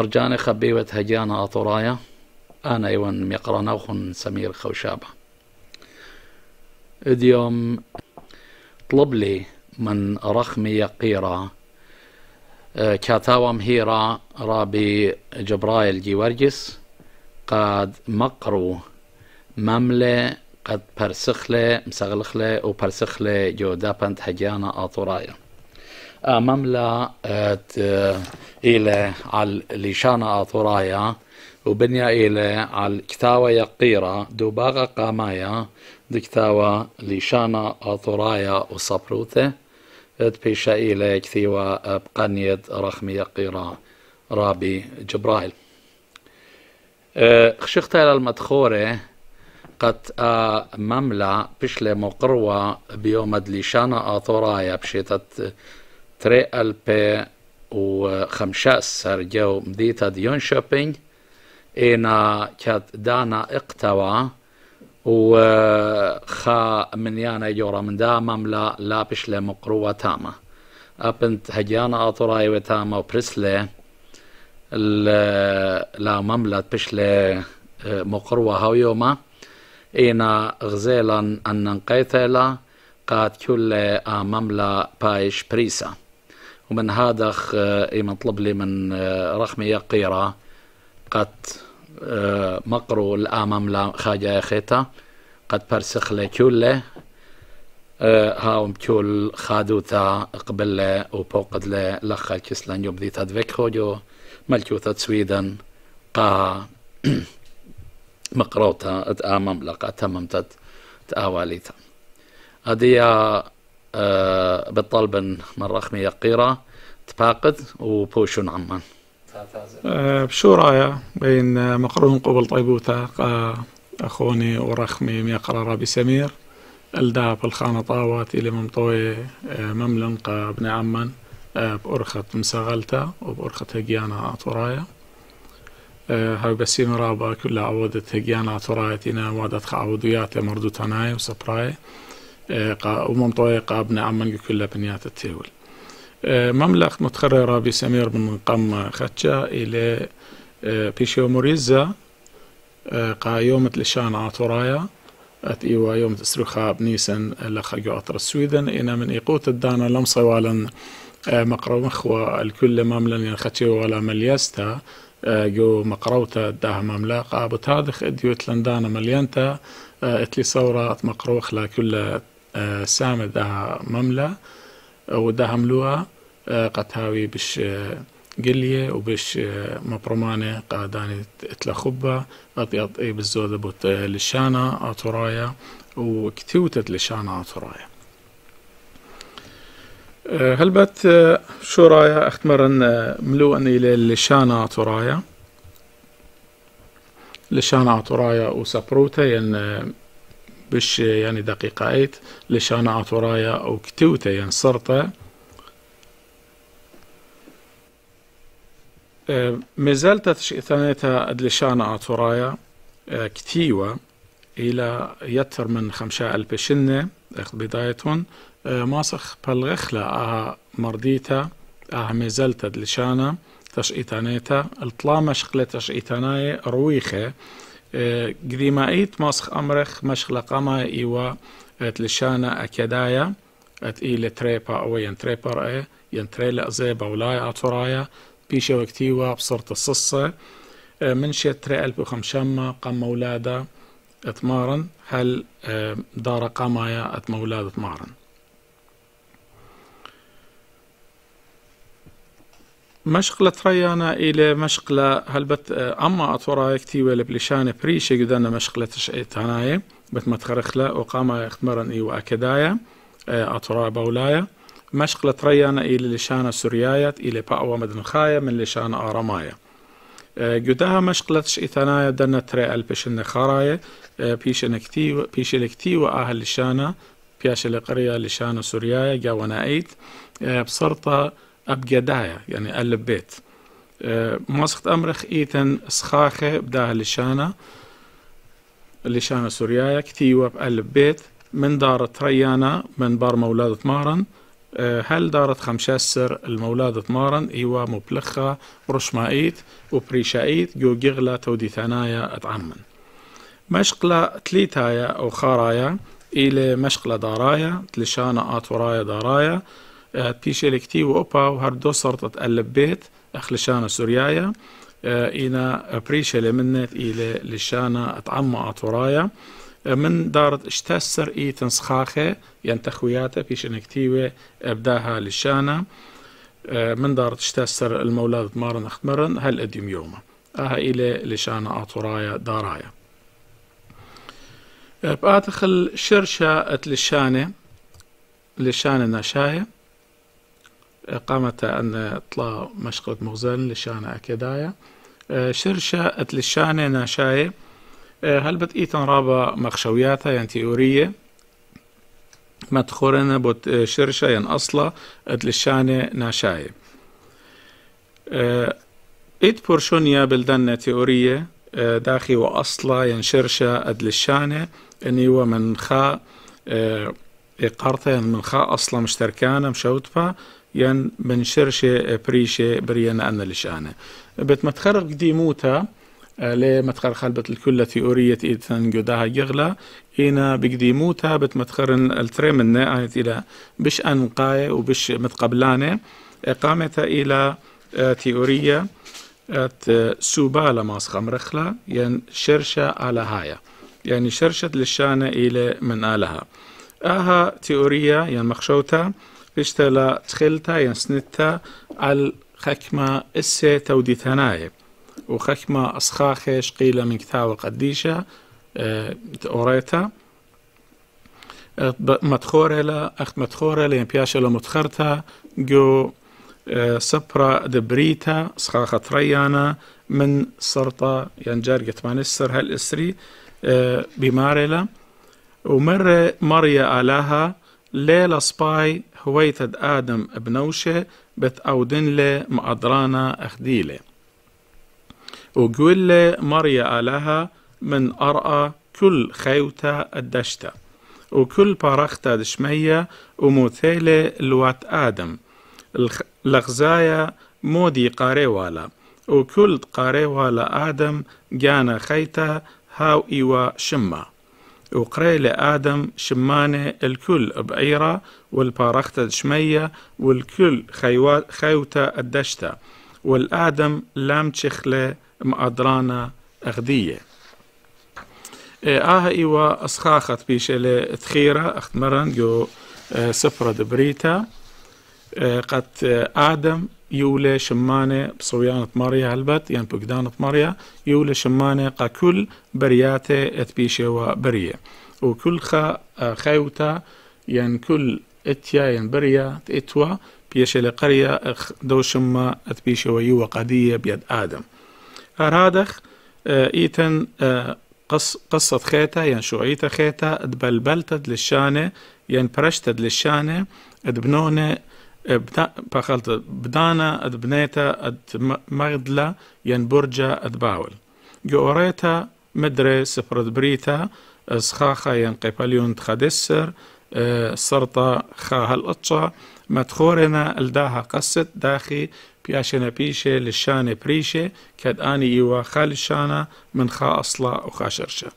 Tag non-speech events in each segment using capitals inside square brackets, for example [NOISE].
فرجاني خبيوة هجانا أطرايا أنا إيوان وخن سمير خوشابة إد طلب لي من رخمي قيرة آه، كاتاوة مهيرة رابي جبرايل جيورجس قد مقرو مملة قد برسخلة مسغلخلة وبرسخلة جو دابنت هجانا أطرايا مملا آه، إلى على لشانا أطرايا وبنيا إلى على كتاوة يقيرة دوباغا قامايا دكتاوة لشانا أطرايا وصبروته أت بيشا إلى كثيوة بقنية رخمي يقيرة رابي جبرائيل آه، خشخت على المدخورة قد آه، مملة بشلة مقروة بيوم دليشانا آثورايا بشيتت 3.005 sarġew mdita Dion Shopping ina kat dana iqtawa u xa minjana jora minn da mamla la biex le muqruwa tama. Appent ħagġana għaturaj u tama u prisle la mamla biex le muqruwa għaw joma ina għzelan għannan qajtela qad kulle għamamla pajx prisa. ومن هذا آه، إيمن مطلب لي من آه، رقمية قيرة قد آه، مقرو الآمام لا خاجة خيتا قد برسخ لي كولة هاوم كول خادوتا قبلة وبوقد لي لخا كسلان يبدي تدفك خوجو ملكوثة سويدن قا [CLEARS THROAT] مقروتا تآمم لقا تممتت تآواليتا هذه آه، بالطلب من رقمي قيرة تباقد وبوشون عمان بشو آه، بشورايا بين مقرون قبل طيبوتا آه، أخوني ورخمي ميقرر بسمير الداب الخانة طاوات لممطوي ممطوي مملنقة ابن عمان بأرخة مساغلتا وبأرخة هجيانا أطرايا هاي بس مرابا كلها عودت هجيانا أطرايا تينا وادت خعوديات مردو تناي وسبراي طويقة ابن عمان كلها بنيات التيول آه، مملكة متخررة بسمير من قم خدشة إلى آه، بيشيو موريزا آه، قا يومة لشان عطرايا ات ايوا يوم تسرخا بنيسن لخجو اطر السويدن انا من ايقوت الدانا لم صوالا مقرو مخوى الكل ماملن ينختي ولا مليستا جو مقروتا داها مملاقة بتادخ اديوت لندانا مليانتا اتلي صورات مقروخ لكل آه، سامر ده مملة آه، وده هملوها آه، قتاوي بش قلية وبش مبرمانة قاداني تلخبة قطي قطي بالزودة بوت لشانة آتورايا وكتوتة لشانة أطرايا هلبت شو رايا اختمرن ملوءن إلى لشانة آتورايا لشانة آتورايا وسبروتا ين باش يعني دقيقة ليش أنا عطرايا أو كتوتا يعني صرطة مازال تشئثانيتا أدلشانا عطرايا كتيوة إلى يتر من خمشة ألف شنة بدايتون ماسخ بالغخلة أها مرديتا أها مازالتا لشانا تشئتانيتا الطلامة شقلة تشئتاناي رويخة قديما ايت مسخ امرخ مشخ لقما ايوا اتلشانا اكدايا ات اي لتريبا او ينتريبر اي ينتري لأزي بولايا اتورايا بيشي وكتيوا بصورة الصصة أه، من شي تري الف وخمشاما قام ولادا اتمارن هل أه، دار قمايا اتمولاد اتمارن مشقلة ريانا إلى مشقلة هلبت آه، أما أطورا كتيوة بلشان بريشة قدانا مشقلة تشعيت هناية بت ما تخرخلة وقام يختمرن إيوة أكدايا أطورا آه، بولايا مشقلة ريانا إلى لشان سوريايت إلى بأوى مدن خاية من لشان آرمايا آه، قداها مشقلة تشعيت هناية دنا تري ألبشن خراية بيشن كتيوة بيشن كتيوة أهل لشانا بياش القرية لشان سوريايا جاونا أيت بصرطة أبجدايا يعني قلب بيت أه، ماسخت أمرخ إيتن سخاخة بداها لشانا لشانا سوريايا كتيوة بقلب بيت من دارة ريانا من بار مولادة مارن أه، هل دارت خمشاسر المولادة مارن إيوا مبلخة رشمائيت وبريشائيت جو جغلة تودي ثنايا أتعمن مشقلة تليتايا أو خارايا إلى مشقلة دارايا تلشانة آتورايا دارايا تيشيلكتي آه، وأوبا وهردو سرطت بيت أخلشانا سوريايا آه، إينا بريشة منت إلى لشانا أتعمى أطورايا آه، من دارت اشتسر إي تنسخاخي ينتخوياتا يعني بيشنكتيوي أبداها لشانا من دارت اشتسر المولاد مارن اختمرن هل أديم يوما أها إلى لشانا أطورايا دارايا بآتخل شرشة أتلشانة لشانة نشاية قامت أن طلا مشقد مغزل لشانة أكدايا آه، شرشة أتلشانة ناشاية آه، هل بتقيت رابا مخشوياتها يعني تيورية ما تخورنا بوت آه، شرشة ين أصلا أتلشانة ناشاية إيد بورشونيا بلدنا تيورية داخي وأصلا شرشة أدلشانة إني هو من خا إقارتها من خا أصلا مشتركانة مشوتفة ين شرشة بريشة بريانا أنا لشانة بت متخرق دي موتا لي متخر خلبت الكل ثيورية إيتان جوداها يغلى إنا بقديموتا بتمتخرن التريمنا آيت إلى بش أنقاي وبش متقبلانة قامت إلى ات آه، آه، سوبا لماس خمرخلا ين شرشة على هايا يعني شرشة للشانة إلى من آلها آها تيورية ين مخشوتها بشتلا تخلتا ينسنتا يعني على خكما اسي تودي ثنايب وخكما أصخاخش قيلة من كتاب القديشة أوريتا اه, أه، لا أخت لا متخورلا لا متخرتا جو آه، سبرا دبريتا صخاخة ريانا من سرطة ينجار يعني قتمان السر هالإسري آه، بمارلا ومر مريا آلاها ليلى صباي هويتد آدم بنوشة بتأودن لي مقدرانا أخديلة وقول لي مريا آلها من أرأى كل خيوتا الدشتا وكل بارختا دشمية وموثيلة لوات آدم لغزايا مودي قاريوالا وكل قاريوالا آدم جانا خيتا هاو إيوا شمّا وقري لآدم شمانة الكل بأيرة والبارختة شمية والكل خيوتة الدشتة والآدم لام تشخلة مقدرانة أغدية إيه، آه إيوا أسخاخت بيشلة تخيرة أختمرن جو آه، سفرة دبريتا إيه، قد آه، آدم يولى شمانة بصويان ماريا هلبت يعني بقدانة ماريا يولى شمانة قا كل برياتة اتبيشة وبرية وكل خا آه، خيوتا يعني كل اتيا يعني بريا اتوا بيش لقرية دو شما اتبيشة ويو قدية بيد آدم أرادخ آه، ايتن آه، قص قصة خيتا يعني شعيتا خيتا اتبلبلتد للشانة يعني برشتد للشانة اتبنونة إيه، بخلط بدانا اد بنيتا اد مغدلا ين برجا اد باول جوريتا مدري سفرد بريتا سخاخا ين قيباليون تخدسر إيه، سرطا خاها القطشة مدخورنا الداها قصد داخي بياشنا بيشي للشانة بريشي كد آني إيوا خال الشانة من خا أصلا وخاشرشة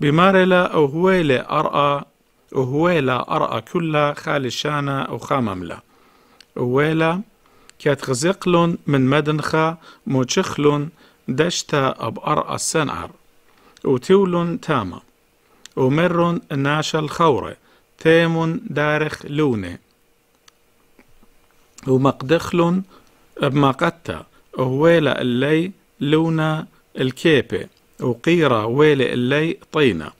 بمارلا أو هويلة أرأى لا أرأى كلها خال الشانة وخامملا كات غزقلون من مدنخا موشخلون دشتا أبقر السنعر وتولن تاما ومرن ناشا الخورة تيمون دارخ لونة ومقدخلن بمقتا ويلا اللي لونا الكيبة وقيرة ويلا اللي طينة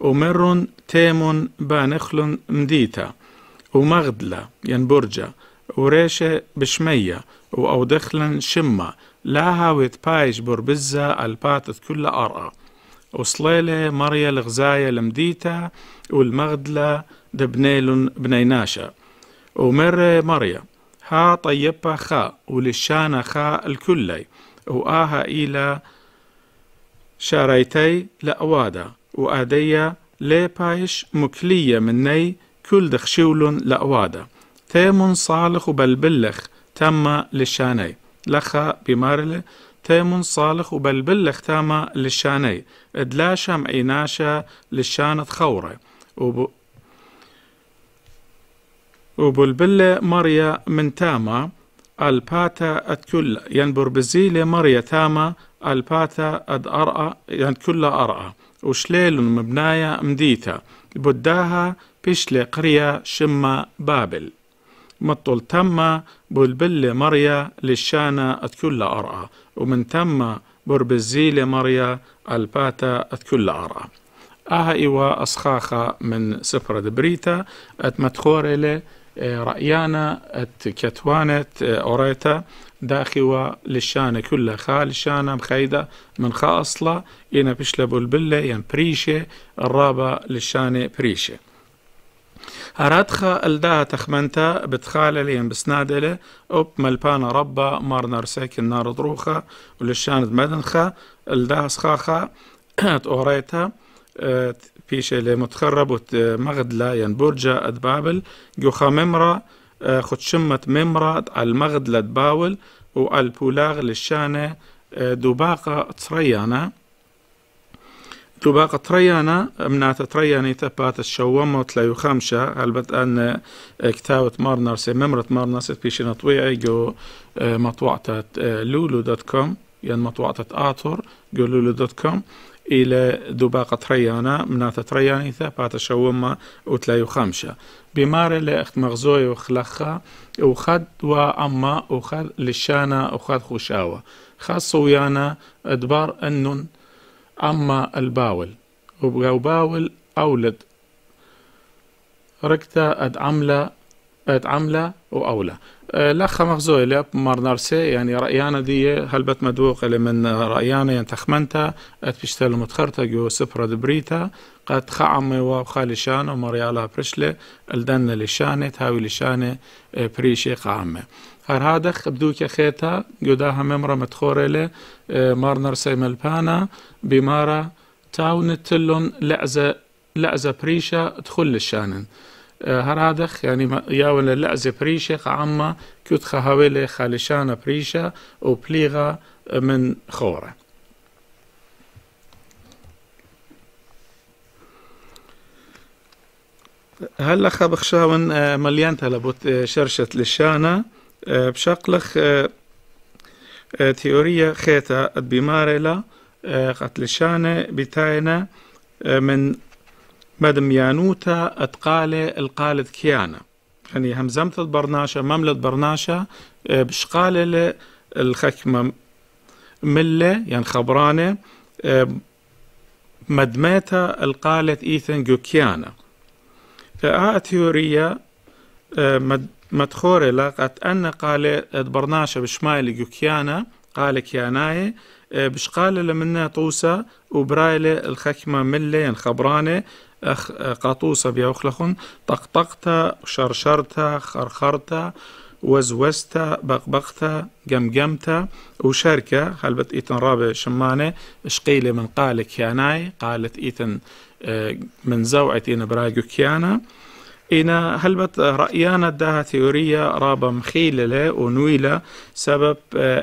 ومرن تيمون بانخلن مديتا ومغدلة ينبرجة يعني وريشة بشمية وأودخلن شمة لاهاوية بايش بربزة الباتت كل أرقى وصليلة مريا الغزاية لمديتا والمغدلة دبنيلن بنيناشا ومرة مريا ها طيبة خا ولشانة خا الكلي وآها إلى شاريتي لأوادا لي بايش مكلية مني كل دخشولن لأوادا تيمون صالخ وبلبلخ تما للشاني لخا بمارلة تيمون صالخ وبلبلخ تما للشاني ادلاشا معيناشا للشانت خورة وب... وبلبلة مريا من تاما الباتا اتكل ينبر بزيلة مريا تاما الباتا اد ارأى يعني كل ارأى وشليل مبناية مديتا بداها بشلي قرية شمة بابل مطل تما بلبلة مريا للشانة أتكل أرأى ومن تما بربزيلة مريا الباتا أتكل أرأى أها إيوا أسخاخة من سفرة بريتا أتمتخوريلة آه، رأيانا أتكتوانة آه، أوريتا داخوا للشانة كلها خال شانة مخايدة من خاصلة إنا بشلبوا البلة ين يعني بريشة الرابة للشانة بريشة هرادخا الدا تخمنتا بتخال لين بسناد أوب ملبانا ربا مار ساكن نار دروخا ولشان مدنخا الدا سخاخا [CLEARS THROAT] توريتا آه، بيش اللي متخرب مغد لا ين برجا أدبابل جوخا ممرا آه، خد شمت ممرا المغد لدباول وعالبولاغ للشانة آه، دوباقة تريانا تباق تريانا منات تريانا تبات الشوام وطلا يخامشا علبت أن آه، كتابة مارنرس ممرة مارنرس بيشنا طويعي جو آه، مطوعتة آه، لولو دوت كوم يعني مطوعتة آتور جو لولو دوت كوم إلى دباق تريانا منات تريانا تبات الشوام وطلا يخامشا بمار لأخت مغزوي وخلخا وخد وأما وخد لشانا وخد خشاوة خاصة ويانا أدبار أنن أما الباول وبغاو باول أولد ركتا أد عملة أد عملة وأولى أه، لخ مخزوي لاب مار نارسي يعني رأيانا دي هلبت مدوق اللي من رأيانا ينتخمنتا يعني أد بيشتل متخرتا جو سبرا دبريتا قد خعمي وخالي شان ومريالا برشلي الدن لشانة تاوي لشانة أه، بريشي قعمي هر هذا خبدوك خيتا جداها ممرة متخورة اه، مارنر سيملبانا بمارا تاو نتلون لعزة لعزة بريشة تخل الشانن اه، هرادخ يعني ياولا ولا لعزة بريشة عما كوت خهاولة خالشانة بريشة وبليغة من خورة هلا خبخ شاون اه، مليانتها لابوت شرشة للشانة آه، بشقلخ اقلخ آه، آه، تيوريا خيتا البمارة لا قتلشانة بتاعنا من مدم يانوتا اتقالة القالد كيانا يعني همزمت البرناشة مملة برناشة بشقالة الخكمة ملة يعني خبرانة مدماتا القالة إيثن جوكيانا فآ تيوريا مد متخوري لقد أن قال برناشة بشمايل جوكيانا قال كياناي إيه، بش قال لمنا طوسة وبرايلة الخكمة ملي خبرانة أخ إيه، قاطوسة بيوخلخن طقطقتا شرشرتا خرخرتا وزوستا بقبقتا قمقمتا وشركة خلبت إيتن رابع شمانة شقيلة من قالك ناي قالت إيتن إيه، من زوعتي نبراجو كيانا اینا رأيانا داها ثيورية ڕابەمخیلە لێ ونويلة سبب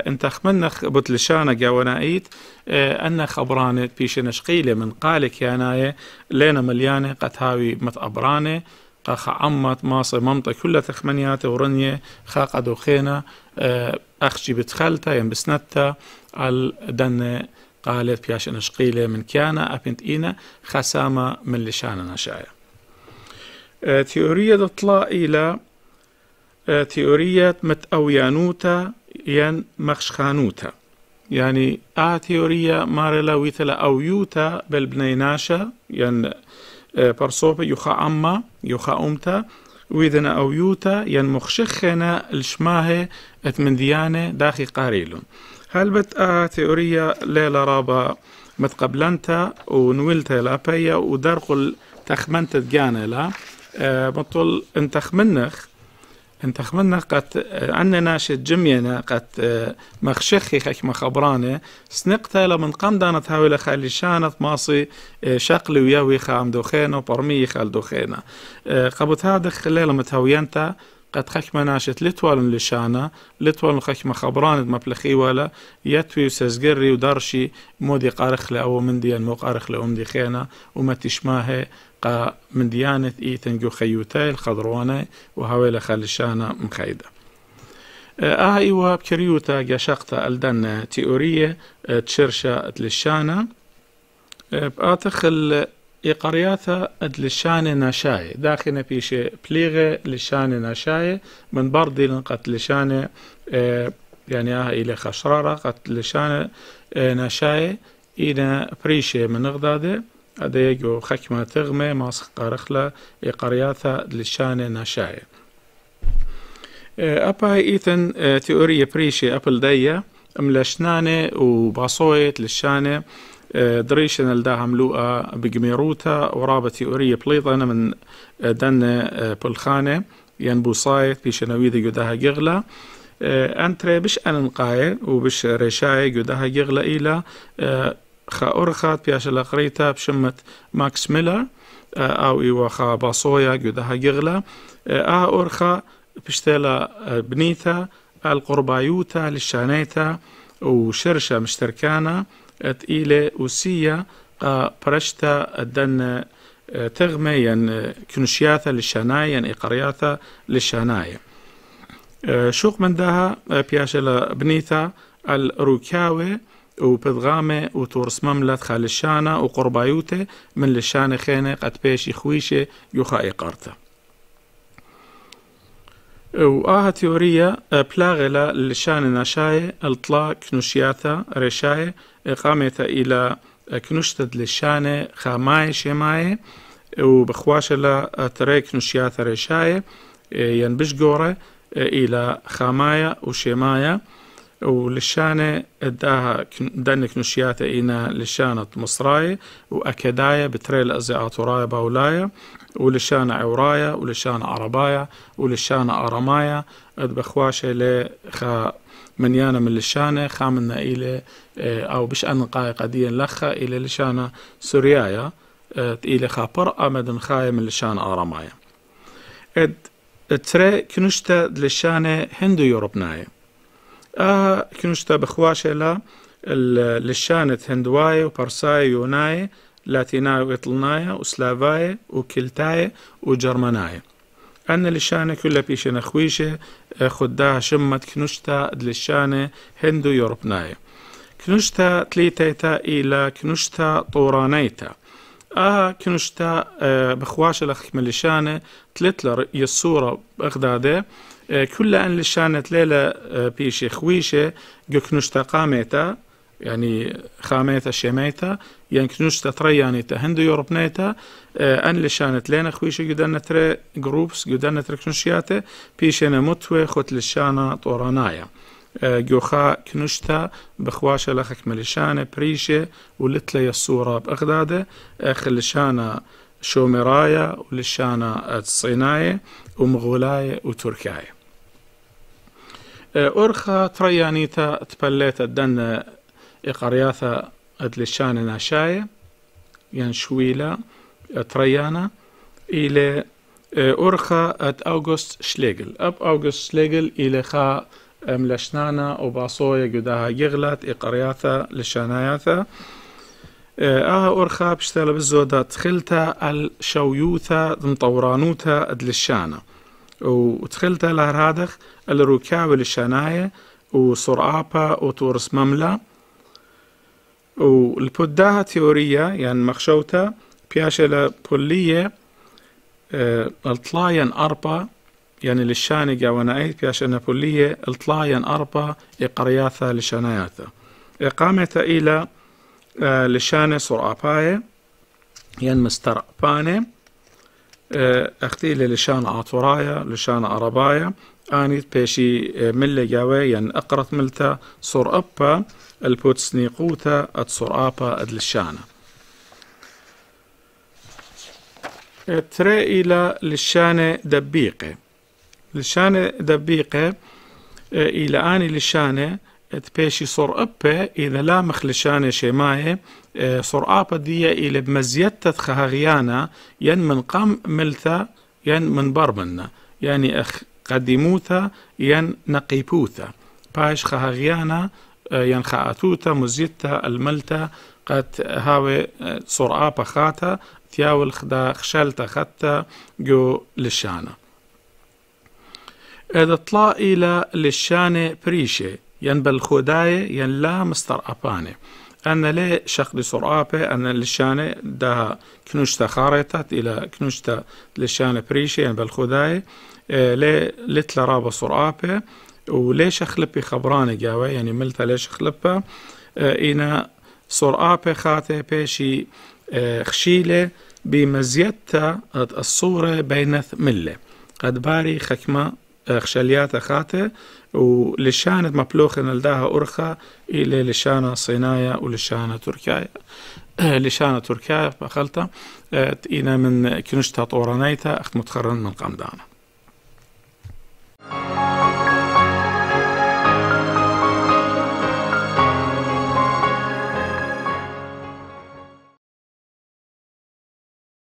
انتخمن آه، بتلشانا گەوەنائیت أن آه، خبرانة بيش نشقيلة من مليانة قد هاوي مت أبرانة قخ عمت ماصي ممطة كلها تخمنيات ورنية خاقە دوخينا ئەخچی آه، بتخەلتە یان بسنەتە ئەل دەنێ قالت بياش نشقيلة من كيانا أبنت إينا خسامة من لشانا نشايا آه، تيورية تطلع إلى آه، تيورية متأويانوتا ين مخشخانوتا يعني آ آه تيورية مارلا ويتلا أويوتا بالبنيناشا ين برصوب يخا أما يخا أمتا ويدنا أويوتا ين مخشخنا الشماهي اتمنديانة داخي قاريلون هل بت آ تيورية ليلة رابا متقبلنتا ونويلتا لابيا ودرقل تخمنت جانا لا آه، بطل انت خمنخ انت خمنخ قد عنا آه، ناشد جميعنا قد آه، مخشخي خك مخبرانه سنقتها لمن قم دانت هاوي خالي شانت ماصي شقلي وياوي خام دوخينا وبرمي خال دوخينا قبت هذا خلال متهوينتا قد خكمة ناشت لتوال لشانا لتوال خكمة خبران مبلخي ولا يتوي وسزقري ودارشي مودي قارخ أو من ديان مو قارخ لأم دي خينا وما تشماه قا من ديانة إيتنجو خيوتاي الخضروانة وهويلة خلشانا مخايدة آه إيوا بكريوتا جاشقتا ألدن تيورية تشرشا تلشانا بآتخ إقرياثا أد لشان نشاي داخنا بيشي بليغة لشان نشاي من بردي قد لشان آه، يعني آه إلى خشرارة قد لشان اه نشاي إنا بريشي من اغداده أدا يجو خكمة تغمة ماسخ قارخلة إقرياثا لشان نشاي آه، أبا إيثن آه، تيوريا بريشي أبل دايا ملشنانة وباصويت لشانة دريشن داها ملوءة بقميروتا ورابتي أورية أنا من دن آه، بلخانة ينبو صايت بشنويذ يداها جغلا آه، أنتري بش أننقاية وبش ريشاية جودها جغلا إلى آه، أرخات بياش الأقريتا بشمة ماكس ميلر أو إيوا خا باصويا جودها جغلا آه أرخا بشتلا بنيتا القربايوتا للشانيتا وشرشة مشتركانة تقيلة وسية آه، برشتا الدن آه، تغمة ين آه، كنشياثة للشناية ين إقرياثة للشناية شوق من دها بياشل بنيثة الروكاوي وبدغامة وتورس مملة خالشانة وقربايوتة من لشان خينة قد بيشي خويشة يخائي قارته وآها تيوريا بلاغلا لشان نشاية الطلا كنوشياتا رشاية اقامه الى كنشتد لشانه خماي شماي وبخواش لا تريك كنشيا ثري شاي ينبش جوره الى خمايا وشمايا ولشانة اداها دن كنشياتة إنا لشانة مصراية وأكداية بتريل أزي أطرايا باولايا ولشانا عورايا ولشانا عربايا ولشانا أرمايا أدبخواشة لخا منيانا من لشانة خامنا إلى آه، أو بش أن قاديا لخا إلى لشانا سوريايا إلى آه، خا بر مدن خايا من لشانا أرمايا اد تري كنشتا لشانة هندو يوروبناي آه كنشتا بخواشة لا لشانة هندواي وبرساي يوناي لاتيناي وإطلنايا وسلافاي وكلتاي وجرمناي أن لشانة كل بيشنا خويشة خداها شمت كنشتا لشانة هندو يوربناي كنشتا تليتيتا إلى كنشتا طورانيتا آه كنشتا آه، بخواش الأخ ملشانة تلتلر يسورة بغدادة آه، كل أن لشانة ليلة آه، بيشي خويشة جو كنشتا قامتا يعني خامێتە شێمەیتە يعني کنوشتە تڕیانیتە هەندی یۆڕپنێتە ان لشانت لێنە خویشی گودەنەترێ نتري جروبس کنشیاتێ نتري توێ خۆت لشانە خوت گۆخا طورانايا بخواشە لە خەکمەلیشانە پریشێ و لت لە یە سوورا بەغدادە خلشانە شۆمێڕایە و لشانە سینایە و مغولایە و تورکایە. ئۆرخە تڕیانیتە تپەلێتە إقرياثة أدلشان ناشاية ينشويلة تريانا إلى أرخا آه، أت أوغست شليغل أب أوغست شليغل إلى خا أم ملشنانا وباصويا قداها يغلت إقرياثة لشاناياثا آه، آها أرخا بشتال بزودة تخلتا الشويوثة دمطورانوثة أدلشانا وتخلتا لهرادخ الروكاوي لشناية وسرعابا وتورس مملا والبوداها تيورية يعني مخشوتا بياشلا بولية آه، الطلاين أربا يعني للشانقة ونأيت بياشنا بولية الطلاين أربا إقرياثا لشناياثا إقامة إلى آه، لشانة سرعباية يعني مسترعبانة آه، أختي لشان عطوراية لشان عربايا آنيت بيشي ملة جاوي يعني أقرت ملتا سرعبا البوتسني قوتا الصرآبا أدلشانا تري إلى لشانة دبيقة لشانة دبيقة إلى آني لشانة تبيشي صور أبا إذا لا مخلشانة شماية صور أبا دي إلى بمزيتة خهغيانا ين من قم ملتا ين من برمنا يعني أخ قديموثا ين نقيبوثا باش خهغيانا أه، ينخاتوتا مزيتا الملتا قد هاوي سڕعا أه، بخاتا تياول خدا خدتا جو لشانا إذا ئەدەتڵا إلى لشانێ بريشة ين بالخداية ين لا مستر أباني أن لي شق لسرعابة أن لشانة دا كنوشتا خارطت إلى كنوشتا لشانة بريشة ين بالخداية أه، لي لتلا رابا سرعابة وليش خلبي خبراني گیاوە يعني ملتا ليش خلبا آه، إنا سۆرعاپێ خاتێ بيشي آه، خشیلێ بمەزیەتە ئەسوورە بینەت ملة قد باري آه، خشەلیاتە خاتێ و لشانت مەپلۆخە نەلداها ئورخە إلى لشانە صينايا و لشانە تورکایە تركيا بخلطة إنا من کنشتا تۆڕانایتە أخت متخرن من قەمدانە.